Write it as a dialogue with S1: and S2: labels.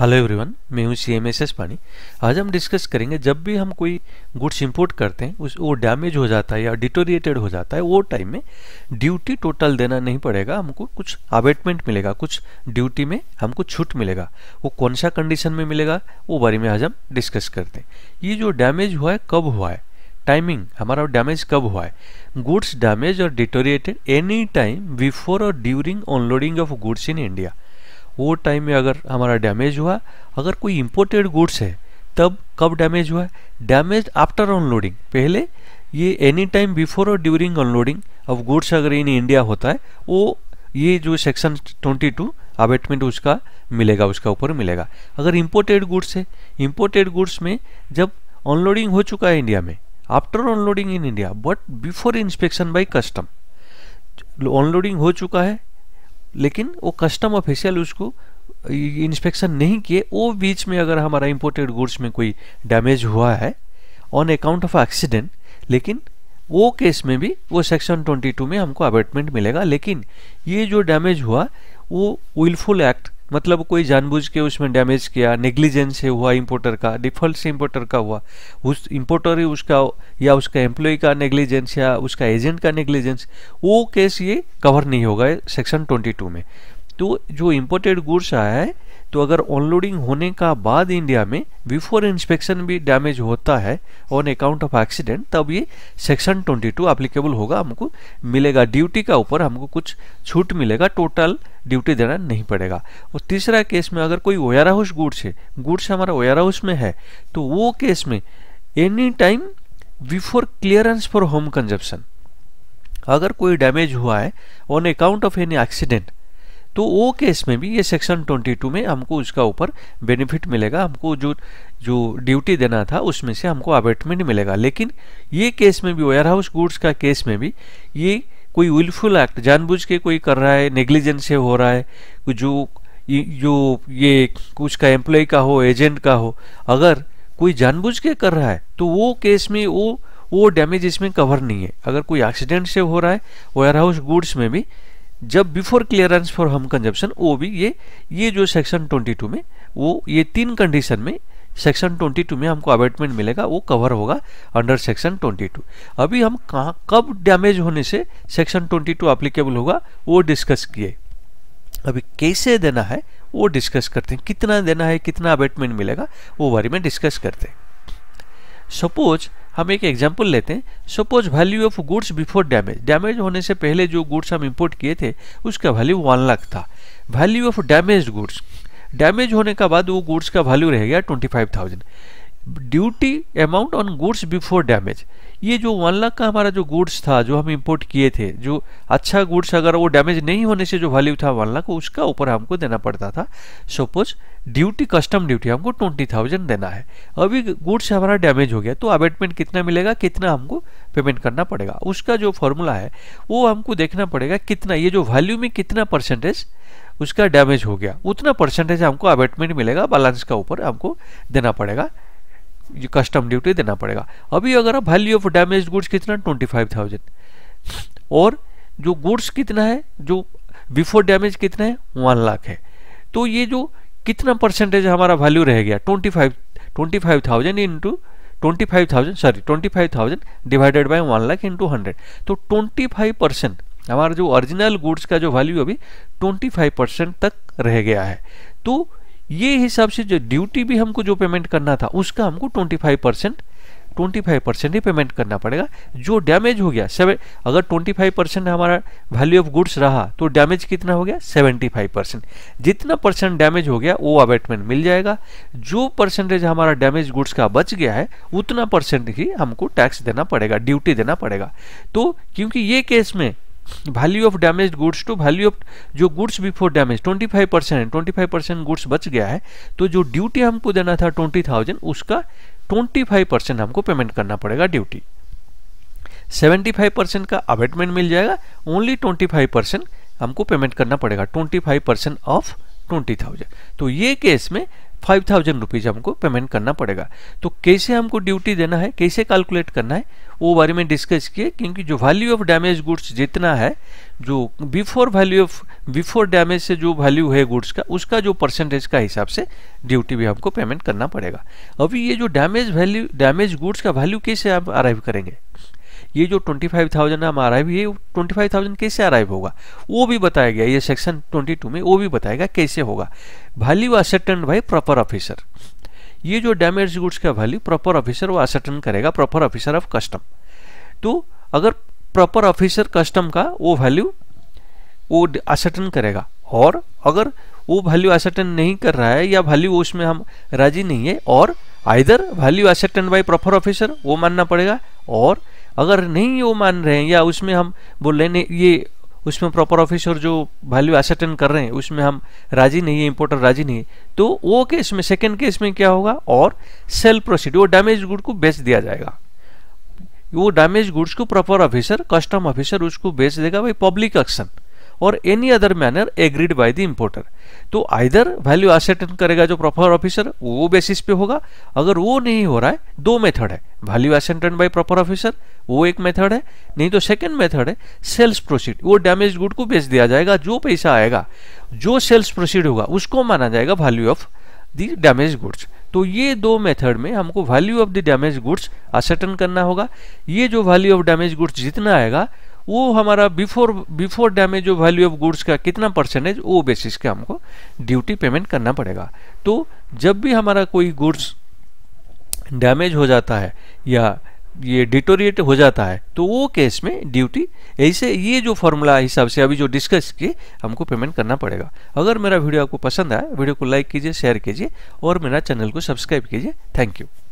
S1: hello everyone मैं हूं C M S S पानी आज हम डिस्कस करेंगे जब भी हम कोई गुड्स इंपोर्ट करते हैं उस वो डैमेज हो जाता है या डिटोरिएटेड हो जाता है वो टाइम में ड्यूटी टोटल देना नहीं पड़ेगा हमको कुछ अबेटमेंट मिलेगा कुछ ड्यूटी में हमको छूट मिलेगा वो कौन सा कंडीशन में मिलेगा वो बारे में आज हम डिस्कस करते हैं ये जो डैमेज हुआ है कब हुआ है टाइमिंग हमारा डैमेज कब हुआ है गुड्स डैमेज और डिटोरिएटेड एनी टाइम बिफोर और during unloading of goods in India वो टाइम में अगर हमारा डैमेज हुआ अगर कोई इम्पोर्टेड गुड्स है तब कब डैमेज हुआ डैमेज आफ्टर अनलोडिंग पहले ये एनी टाइम बिफोर और ड्यूरिंग अनलोडिंग ऑफ गुड्स अगर इन इंडिया होता है वो ये जो सेक्शन 22 अबेटमेंट उसका मिलेगा उसका ऊपर मिलेगा अगर इम्पोर्टेड गुड्स है इम्पोर्टेड गुड्स में जब अनलोडिंग हो चुका है इंडिया में after unloading in India but before inspection by custom unloading हो चुका है लेकिन वो कस्टम ऑफिशियल उसको इंस्पेक्शन नहीं किए वो बीच में अगर हमारा इम्पोर्टेड गुड्स में कोई डैमेज हुआ है ऑन अकाउंट ऑफ एक्सीडेंट लेकिन वो केस में भी वो सेक्शन 22 में हमको अबेटमेंट मिलेगा लेकिन ये जो डैमेज हुआ वो विलफुल एक्ट मतलब कोई जानबूझ के उसमें डैमेज किया नेग्लिजेंस है हुआ इम्पोर्टर का डिफॉल्ट से इम्पोर्टर का हुआ उस इम्पोर्टर ही उसका या उसका एम्प्लॉय का नेग्लिजेंस या उसका एजेंट का नेग्लिजेंस वो केस ये कवर नहीं होगा सेक्शन 22 में तो जो इम्पोर्टेड गुड्स आया है तो अगर ऑनलोडिंग होने का बाद इंडिया में बिफोर इंस्पेक्शन भी डैमेज होता है ऑन अकाउंट ऑफ एक्सीडेंट तब ये सेक्शन 22 एप्लीकेबल होगा हमको मिलेगा ड्यूटी का ऊपर हमको कुछ छूट मिलेगा टोटल ड्यूटी देना नहीं पड़ेगा और तीसरा केस में अगर कोई वेयर हाउस गुड्स है गुड्स हमारा वेयर हाउस में है तो वो केस में any time before clearance for home consumption अगर कोई डैमेज हुआ है on account of any accident तो वो केस में भी ये सेक्शन 22 में हमको उसका ऊपर बेनिफिट मिलेगा हमको जो जो ड्यूटी देना था उसमें से हमको अबेटमेंट मिलेगा लेकिन ये केस में भी वेयर हाउस गुड्स का केस में भी ये कोई विलफुल एक्ट जानबूझ के कोई कर रहा है नेग्लिजेंस से हो रहा है जो जो ये कुछ का एम्प्लॉय का हो एजेंट का हो अगर कोई जानबूझ के कर रहा है तो वो केस में वो वो डैमेज इसमें कवर नहीं है अगर कोई एक्सीडेंट से हो रहा है वेयर हाउस गुड्स में भी जब before clearance for home consumption वो भी ये ये जो सेक्शन 22 में वो ये तीन कंडीशन में सेक्शन 22 में हमको अबेटमेंट मिलेगा वो कवर होगा अंडर सेक्शन 22 अभी हम कहाँ कब डैमेज होने से सेक्शन 22 अप्लीकेबल होगा वो डिस्कस किए अभी कैसे देना है वो डिस्कस करते हैं कितना देना है कितना अबेटमेंट मिलेगा वो बारे में डिस्कस करते हैं सपोज हम एक एग्जाम्पल लेते हैं suppose value of goods before damage damage होने से पहले जो गुड्स हम इम्पोर्ट किए थे उसका वैल्यू वन लाख था value of damage goods damage होने के बाद वो गुड्स का वैल्यू रह गया twenty five thousand duty amount on goods before damage ये जो वन लाख का हमारा जो गुड्स था जो हम इंपोर्ट किए थे जो अच्छा गुड्स अगर वो डैमेज नहीं होने से जो वैल्यू था वन लाख उसका ऊपर हमको देना पड़ता था सपोज ड्यूटी कस्टम ड्यूटी हमको ट्वेंटी थाउजेंड देना है अभी गुड्स हमारा डैमेज हो गया तो अबेटमेंट कितना मिलेगा कितना हमको पेमेंट करना पड़ेगा उसका जो फॉर्मूला है वो हमको देखना पड़ेगा कितना ये जो वैल्यू में कितना परसेंटेज उसका डैमेज हो गया उतना परसेंटेज हमको अबेटमेंट मिलेगा बैलेंस का ऊपर हमको देना पड़ेगा ये कस्टम ड्यूटी देना पड़ेगा अभी अगर वैल्यू ऑफ डैमेज गुड्स कितना ट्वेंटी फाइव थाउजेंड और जो गुड्स कितना है जो बिफोर डैमेज कितना है वन लाख है तो ये जो कितना परसेंटेज हमारा वैल्यू रह गया twenty five twenty five thousand into twenty five thousand sorry twenty five thousand divided by one lakh into hundred तो ट्वेंटी फाइव परसेंट हमारा जो ओरिजिनल गुड्स का जो वैल्यू अभी ट्वेंटी फाइव परसेंट तक रह गया है तो ये हिसाब से जो ड्यूटी भी हमको जो पेमेंट करना था उसका हमको twenty five percent twenty five percent ही पेमेंट करना पड़ेगा जो डैमेज हो गया सेवन अगर ट्वेंटी फाइव परसेंट हमारा वैल्यू ऑफ गुड्स रहा तो डैमेज कितना हो गया सेवेंटी फाइव परसेंट जितना परसेंट डैमेज हो गया वो अबेटमेंट मिल जाएगा जो परसेंटेज हमारा डैमेज गुड्स का बच गया है उतना परसेंट ही हमको टैक्स देना पड़ेगा ड्यूटी देना पड़ेगा तो क्योंकि ये केस में value of damage goods to value of जो गुड्स बिफोर डैमेज 25 परसेंट है ट्वेंटी फाइव परसेंट गुड्स बच गया है तो जो ड्यूटी हमको देना था ट्वेंटी थाउजेंड उसका ट्वेंटी फाइव परसेंट हमको पेमेंट करना पड़ेगा ड्यूटी सेवेंटी फाइव परसेंट का अबेटमेंट मिल जाएगा ओनली ट्वेंटी फाइव परसेंट हमको पेमेंट करना पड़ेगा twenty five percent of twenty thousand तो ये केस में फाइव थाउजेंड रुपीज़ हमको पेमेंट करना पड़ेगा तो कैसे हमको ड्यूटी देना है कैसे कैलकुलेट करना है वो बारे में डिस्कस किए क्योंकि जो वैल्यू ऑफ डैमेज गुड्स जितना है जो before value of before damage से जो वैल्यू है गुड्स का उसका जो परसेंटेज का हिसाब से ड्यूटी भी हमको पेमेंट करना पड़ेगा अभी ये जो डैमेज वैल्यू डैमेज गुड्स का वैल्यू कैसे आप अराइव करेंगे ये जो 25,000 नाम आ रहा है ये 25,000 कैसे अराइव होगा वो भी बताया गया ये सेक्शन 22 में वो भी बताएगा कैसे होगा value ascertain by proper officer ये जो डैमेज गुड्स का वैल्यू प्रॉपर ऑफिसर वो असटन करेगा प्रॉपर ऑफिसर ऑफ कस्टम तो अगर प्रॉपर ऑफिसर कस्टम का वो वैल्यू वो असटन करेगा और अगर वो वैल्यू असटन नहीं कर रहा है या वैल्यू उसमें हम राजी नहीं है और either value ascertain by proper officer वो मानना पड़ेगा और अगर नहीं वो मान रहे हैं या उसमें हम बोल रहे हैं ये उसमें प्रॉपर ऑफिसर जो वैल्यू एसेटन कर रहे हैं उसमें हम राजी नहीं है इम्पोर्टर राजी नहीं है तो वो केस में सेकेंड केस में क्या होगा और सेल प्रोसीड वो डैमेज गुड को बेच दिया जाएगा वो डैमेज गुड्स को प्रॉपर ऑफिसर कस्टम ऑफिसर उसको बेच देगा भाई पब्लिक एक्शन और any other manner agreed by the importer तो आइदर वैल्यू एसेटन करेगा जो प्रॉपर ऑफिसर वो बेसिस पे होगा अगर वो नहीं हो रहा है दो मेथड है value ascertain by proper officer वो एक मेथड है नहीं तो सेकंड मेथड है सेल्स प्रोसीड वो डैमेज गुड को बेच दिया जाएगा जो पैसा आएगा जो सेल्स प्रोसीड होगा उसको माना जाएगा value of the damage goods तो ये दो मेथड में हमको value of the damage goods ascertain करना होगा ये जो वैल्यू ऑफ डैमेज गुड्स जितना आएगा वो हमारा before before damage value of goods का कितना परसेंटेज वो बेसिस के हमको ड्यूटी पेमेंट करना पड़ेगा तो जब भी हमारा कोई गुड्स डैमेज हो जाता है या ये डिटोरिएट हो जाता है तो वो केस में ड्यूटी ऐसे ये जो फॉर्मूला हिसाब से अभी जो डिस्कस किए हमको पेमेंट करना पड़ेगा अगर मेरा वीडियो आपको पसंद आया वीडियो को लाइक कीजिए शेयर कीजिए और मेरा चैनल को सब्सक्राइब कीजिए थैंक यू